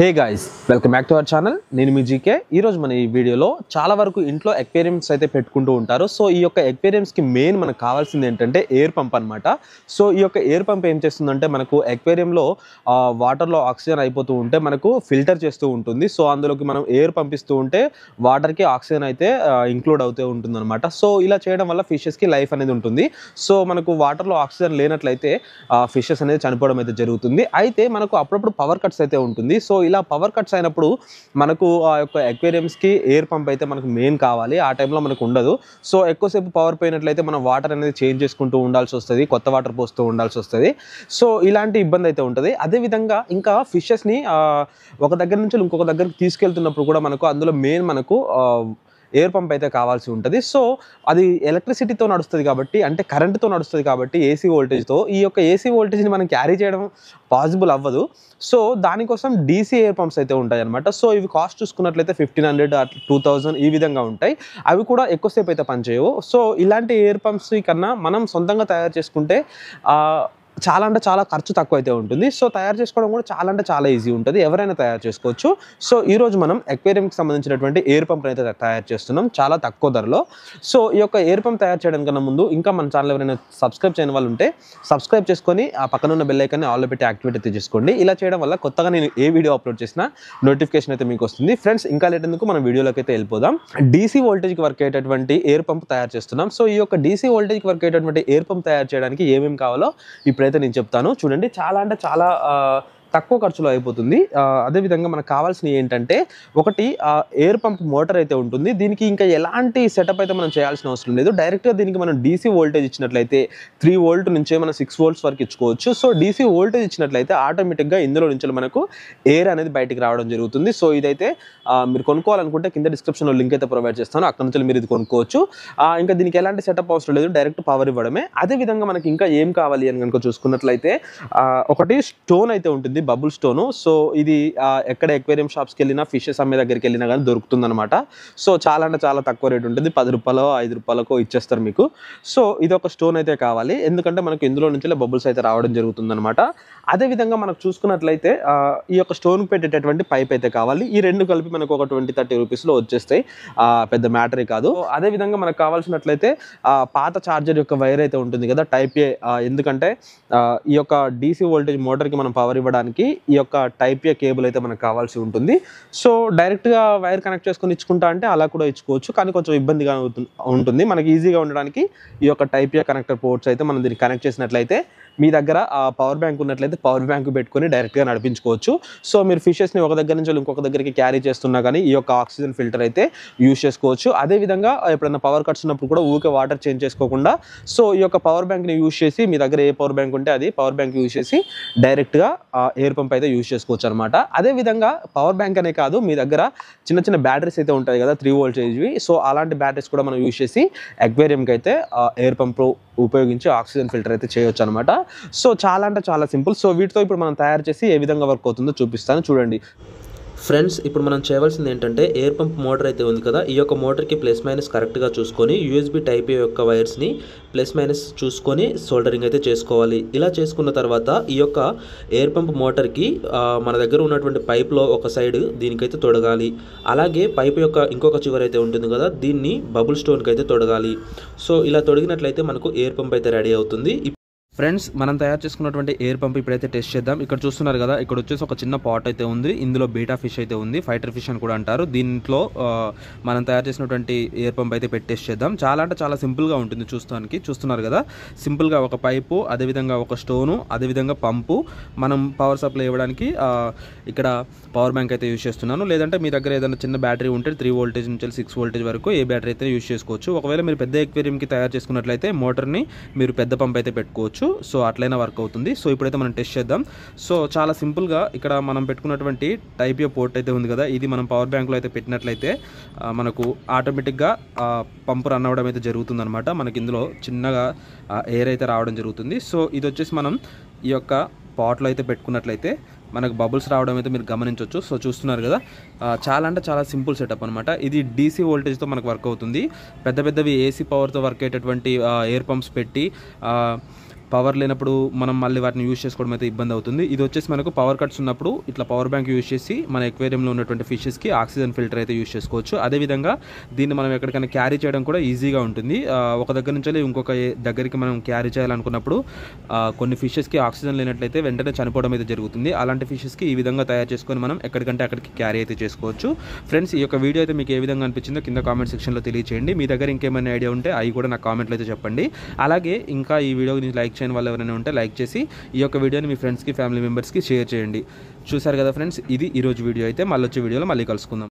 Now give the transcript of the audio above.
hey guys welcome back to our channel నేను మీ GK ఈరోజు మన ఈ వీడియోలో చాలా వరకు ఇంట్లో ఎక్వేరియమ్స్ అయితే పెట్టుకుంటూ ఉంటారు సో ఈ యొక్క ఎక్వేరియమ్స్కి మెయిన్ మనకు కావాల్సింది ఏంటంటే ఎయిర్ పంప్ అనమాట సో ఈ యొక్క ఎయిర్ పంప్ ఏం చేస్తుందంటే మనకు ఎక్వేరియంలో వాటర్లో ఆక్సిజన్ అయిపోతూ ఉంటే మనకు ఫిల్టర్ చేస్తూ ఉంటుంది సో అందులోకి మనం ఎయిర్ పంపిస్తూ ఉంటే వాటర్కి ఆక్సిజన్ అయితే ఇంక్లూడ్ అవుతూ ఉంటుంది అనమాట సో ఇలా చేయడం వల్ల ఫిషెస్కి లైఫ్ అనేది ఉంటుంది సో మనకు వాటర్లో ఆక్సిజన్ లేనట్లయితే ఫిషెస్ అనేది చనిపోవడం అయితే జరుగుతుంది అయితే మనకు అప్పుడప్పుడు పవర్ కట్స్ అయితే ఉంటుంది సో ఇలా పవర్ కట్స్ అయినప్పుడు మనకు ఆ యొక్క ఎక్వేరియంస్కి ఎయిర్ పంప్ అయితే మనకు మెయిన్ కావాలి ఆ టైంలో మనకు ఉండదు సో ఎక్కువసేపు పవర్ పోయినట్లయితే మనం వాటర్ అనేది చేంజ్ చేసుకుంటూ ఉండాల్సి వస్తుంది కొత్త వాటర్ పోస్తూ ఉండాల్సి వస్తుంది సో ఇలాంటి ఇబ్బంది అయితే ఉంటుంది అదేవిధంగా ఇంకా ఫిషెస్ని ఒక దగ్గర నుంచి ఇంకొక దగ్గరికి తీసుకెళ్తున్నప్పుడు కూడా మనకు అందులో మెయిన్ మనకు ఎయిర్ పంప్ అయితే కావాల్సి ఉంటుంది సో అది ఎలక్ట్రిసిటీతో నడుస్తుంది కాబట్టి అంటే కరెంటుతో నడుస్తుంది కాబట్టి ఏసీ వోల్టేజ్తో ఈ యొక్క ఏసీ వోల్టేజ్ని మనం క్యారీ చేయడం పాసిబుల్ అవ్వదు సో దానికోసం డీసీ ఎయిర్ పంప్స్ అయితే ఉంటాయి అనమాట సో ఇవి కాస్ట్ చూసుకున్నట్లయితే ఫిఫ్టీన్ హండ్రెడ్ టూ ఈ విధంగా ఉంటాయి అవి కూడా ఎక్కువసేపు అయితే పనిచేయవు సో ఇలాంటి ఎయిర్ పంప్స్ కన్నా మనం సొంతంగా తయారు చేసుకుంటే చాలా అంటే చాలా ఖర్చు తక్కువ అయితే ఉంటుంది సో తయారు చేసుకోవడం కూడా చాలా అంటే చాలా ఈజీ ఉంటుంది ఎవరైనా తయారు చేసుకోవచ్చు సో ఈరోజు మనం ఎక్వేరియంకి సంబంధించినటువంటి ఎయిర్ పంప్ని అయితే తయారు చేస్తున్నాం చాలా తక్కువ ధరలో సో ఈ యొక్క ఎయిర్ పంప్ తయారు చేయడం కన్నా ముందు ఇంకా మన ఛానల్ ఎవరైనా సబ్స్క్రైబ్ చేయని వాళ్ళు ఉంటే సబ్స్క్రైబ్ చేసుకొని ఆ పక్కన ఉన్న బెల్ ఐకాన్ని ఆల్లో పెట్టి యాక్టివేట్ అయితే చేసుకోండి ఇలా చేయడం వల్ల కొత్తగా నేను ఏ వీడియో అప్లోడ్ చేసినా నోటిఫికేషన్ అయితే మీకు వస్తుంది ఫ్రెండ్స్ ఇంకా లేటందుకు మనం వీడియోలోకి అయితే వెళ్ళిపోదాం డీసీ వోల్టేజ్కి వర్క్ అయ్యేటటువంటి ఎయిర్ పంప్ తయారు చేస్తున్నాం సో ఈ యొక్క డీసీ వోల్టేజ్కి వర్క్ అయ్యేటటువంటి ఎయిర్ పంప్ తయారు చేయడానికి ఏమేమి కావాలో ఇప్పుడు అయితే నేను చెప్తాను చూడండి చాలా అంటే చాలా తక్కువ ఖర్చులో అయిపోతుంది అదేవిధంగా మనకు కావాల్సినవి ఏంటంటే ఒకటి ఎయిర్ పంప్ మోటార్ అయితే ఉంటుంది దీనికి ఇంకా ఎలాంటి సెటప్ అయితే మనం చేయాల్సిన అవసరం లేదు డైరెక్ట్గా దీనికి మనం డీసీ వోల్టేజ్ ఇచ్చినట్లయితే త్రీ వోల్ట్ నుంచే మనం సిక్స్ వోల్ట్స్ వరకు ఇచ్చుకోవచ్చు సో డీసీ వోల్టేజ్ ఇచ్చినట్లయితే ఆటోమేటిక్గా ఇందులో నుంచి మనకు ఎయిర్ అనేది బయటికి రావడం జరుగుతుంది సో ఇదైతే మీరు కొనుక్కోవాలనుకుంటే కింద డిస్క్రిప్షన్లో లింక్ అయితే ప్రొవైడ్ చేస్తాను అక్కడ నుంచి మీరు ఇది కొనుక్కోవచ్చు ఇంకా దీనికి ఎలాంటి సెటప్ అవసరం లేదు డైరెక్ట్ పవర్ ఇవ్వడమే అదేవిధంగా మనకి ఇంకా ఏం కావాలి అని కనుక చూసుకున్నట్లయితే ఒకటి స్టోన్ అయితే ఉంటుంది ఇది బబుల్ స్టోను సో ఇది ఎక్కడ ఎక్వేరియం షాప్స్కి వెళ్ళినా ఫిషెస్ అమ్మే దగ్గరికి వెళ్ళినా కానీ దొరుకుతుంది అనమాట సో చాలా అంటే చాలా తక్కువ రేట్ ఉంటుంది పది రూపాయలు ఐదు రూపాయలకు ఇచ్చేస్తారు మీకు సో ఇది ఒక స్టోన్ అయితే కావాలి ఎందుకంటే మనకు ఇందులో నుంచి బబుల్స్ అయితే రావడం జరుగుతుంది అనమాట అదేవిధంగా మనకు చూసుకున్నట్లయితే ఈ యొక్క స్టోన్ పెట్టేటటువంటి పైప్ అయితే కావాలి ఈ రెండు కలిపి మనకు ఒక ట్వంటీ థర్టీ రూపీస్లో వచ్చేస్తాయి పెద్ద మ్యాటరే కాదు అదేవిధంగా మనకు కావాల్సినట్లయితే పాత చార్జర్ యొక్క వైర్ అయితే ఉంటుంది కదా టైప్ ఏ ఎందుకంటే ఈ యొక్క డీసీ వోల్టేజ్ మోటార్కి మనం పవర్ ఇవ్వడానికి మనకి ఈ యొక్క టైప్ ఏ కేబుల్ అయితే మనకు కావాల్సి ఉంటుంది సో డైరెక్ట్గా వైర్ కనెక్ట్ చేసుకొని ఇచ్చుకుంటా అంటే అలా కూడా ఇచ్చుకోవచ్చు కానీ కొంచెం ఇబ్బందిగా ఉంటుంది మనకి ఈజీగా ఉండడానికి ఈ యొక్క టైప్ ఏ కనెక్టర్ పోర్ట్స్ అయితే మనం దీన్ని కనెక్ట్ చేసినట్లయితే మీ దగ్గర ఆ పవర్ బ్యాంక్ ఉన్నట్లయితే పవర్ బ్యాంక్ పెట్టుకొని డైరెక్ట్గా నడిపించుకోవచ్చు సో మీరు ఫిషెస్ని ఒక దగ్గర నుంచి ఇంకొక దగ్గరికి క్యారీ చేస్తున్నా కానీ ఈ యొక్క ఆక్సిజన్ ఫిల్టర్ అయితే యూజ్ చేసుకోవచ్చు అదేవిధంగా ఎప్పుడైనా పవర్ కట్స్ ఉన్నప్పుడు కూడా ఊరికే వాటర్ చేంజ్ చేసుకోకుండా సో ఈ యొక్క పవర్ బ్యాంక్ని యూజ్ చేసి మీ దగ్గర ఏ పవర్ బ్యాంక్ ఉంటే అది పవర్ బ్యాంక్ యూజ్ చేసి డైరెక్ట్గా ఎయిర్ పంప్ అయితే యూజ్ చేసుకోవచ్చు అనమాట అదేవిధంగా పవర్ బ్యాంక్ అనే కాదు మీ దగ్గర చిన్న చిన్న బ్యాటరీస్ అయితే ఉంటాయి కదా త్రీ వోల్టేజ్వి సో అలాంటి బ్యాటరీస్ కూడా మనం యూజ్ చేసి అక్వేరియంకి అయితే ఎయిర్ పంప్ ఉపయోగించి ఆక్సిజన్ ఫిల్టర్ అయితే చేయొచ్చు అనమాట సో చాలా అంటే చాలా సింపుల్ సో వీటితో ఇప్పుడు మనం తయారు చేసి ఏ విధంగా వర్క్ అవుతుందో చూపిస్తాను చూడండి ఫ్రెండ్స్ ఇప్పుడు మనం చేయవలసింది ఏంటంటే ఎయిర్ పంప్ మోటర్ అయితే ఉంది కదా ఈ యొక్క మోటార్కి ప్లస్ మైనస్ కరెక్ట్గా చూసుకొని యూఎస్బీ టైప్ యొక్క వైర్స్ని ప్లస్ మైనస్ చూసుకొని సోల్డరింగ్ అయితే చేసుకోవాలి ఇలా చేసుకున్న తర్వాత ఈ యొక్క ఎయిర్ పంప్ మోటార్కి మన దగ్గర ఉన్నటువంటి పైప్లో ఒక సైడ్ దీనికైతే తొడగాలి అలాగే పైప్ యొక్క ఇంకొక చివర అయితే ఉంటుంది కదా దీన్ని బబుల్ స్టోన్కి అయితే తొడగాలి సో ఇలా తొడిగినట్లయితే మనకు ఎయిర్ పంప్ అయితే రెడీ అవుతుంది ఫ్రెండ్స్ మనం తయారు చేసుకున్నటువంటి ఎయిర్ పంప్ ఇప్పుడైతే టెస్ట్ చేద్దాం ఇక్కడ చూస్తున్నారు కదా ఇక్కడ వచ్చేసి ఒక చిన్న పాట్ అయితే ఉంది ఇందులో బీటా ఫిష్ అయితే ఉంది ఫైటర్ ఫిష్ అని కూడా అంటారు దీంట్లో మనం తయారు చేసినటువంటి ఎయిర్ పంప్ అయితే పెట్టి టెస్ట్ చేద్దాం చాలా అంటే చాలా సింపుల్గా ఉంటుంది చూస్తానికి చూస్తున్నారు కదా సింపుల్గా ఒక పైపు అదేవిధంగా ఒక స్టోను అదేవిధంగా పంపు మనం పవర్ సప్లై ఇవ్వడానికి ఇక్కడ పవర్ బ్యాంక్ అయితే యూజ్ చేస్తున్నాను లేదంటే మీ దగ్గర ఏదైనా చిన్న బ్యాటరీ ఉంటే త్రీ వోల్టేజ్ నుంచి సిక్స్ వోల్టేజ్ వరకు ఏ బ్యాటరీ అయితే యూజ్ చేసుకోవచ్చు ఒకవేళ మీరు పెద్ద ఎక్వేరియంకి తయారు చేసుకున్నట్లయితే మోటార్ని మీరు పెద్ద పంప్ అయితే పెట్టుకోవచ్చు చేసుకోవచ్చు సో అట్లయినా వర్క్ అవుతుంది సో ఇప్పుడైతే మనం టెస్ట్ చేద్దాం సో చాలా సింపుల్గా ఇక్కడ మనం పెట్టుకున్నటువంటి టైప్ ఏ పోర్ట్ అయితే ఉంది కదా ఇది మనం పవర్ బ్యాంక్లో అయితే పెట్టినట్లయితే మనకు ఆటోమేటిక్గా పంపు రన్ అవ్వడం అయితే జరుగుతుంది అనమాట మనకి ఇందులో చిన్నగా ఎయిర్ అయితే రావడం జరుగుతుంది సో ఇది వచ్చేసి మనం ఈ యొక్క పాట్లో అయితే పెట్టుకున్నట్లయితే మనకు బబుల్స్ రావడం అయితే మీరు గమనించవచ్చు సో చూస్తున్నారు కదా చాలా అంటే చాలా సింపుల్ సెటప్ అనమాట ఇది డీసీ వోల్టేజ్తో మనకు వర్క్ అవుతుంది పెద్ద పెద్దవి ఏసీ పవర్తో వర్క్ అయ్యేటటువంటి ఎయిర్ పంప్స్ పెట్టి పవర్ లేనప్పుడు మనం మళ్ళీ వాటిని యూజ్ చేసుకోవడం అయితే ఇబ్బంది అవుతుంది ఇది వచ్చేసి మనకు పవర్ కట్స్ ఉన్నప్పుడు ఇట్లా పవర్ బ్యాంక్ యూజ్ చేసి మన ఎక్వేరియంలో ఉన్నటువంటి ఫిషెస్కి ఆక్సిజన్ ఫిల్టర్ అయితే యూజ్ చేసుకోవచ్చు అదేవిధంగా దీన్ని మనం ఎక్కడికైనా క్యారీ చేయడం కూడా ఈజీగా ఉంటుంది ఒక దగ్గర నుంచి ఇంకొక దగ్గరికి మనం క్యారీ చేయాలనుకున్నప్పుడు కొన్ని ఫిషెస్కి ఆక్సిజన్ లేనట్లయితే వెంటనే చనిపోవడం అయితే జరుగుతుంది అలాంటి ఫిషెస్కి ఈ విధంగా తయారు చేసుకొని మనం ఎక్కడికంటే అక్కడికి క్యారీ అయితే చేసుకోవచ్చు ఫ్రెండ్స్ ఈ యొక్క వీడియో అయితే మీకు ఏ విధంగా అనిపించిందో కింద కామెంట్ సెక్షన్లో తెలియచేయండి మీ దగ్గర ఇంకేమైనా ఐడియా ఉంటే అవి కూడా నాకు కామెంట్లో అయితే చెప్పండి అలాగే ఇంకా ఈ వీడియో లైక్ చేయని వాళ్ళు ఎవరైనా ఉంటే లైక్ చేసి ఈ యొక్క వీడియోని మీ ఫ్రెండ్స్కి ఫ్యామిలీ మెంబర్స్కి షేర్ చేయండి చూసారు కదా ఫ్రెండ్స్ ఇది ఈరోజు వీడియో అయితే మళ్ళీ వచ్చే వీడియోలో మళ్ళీ కలుసుకుందాం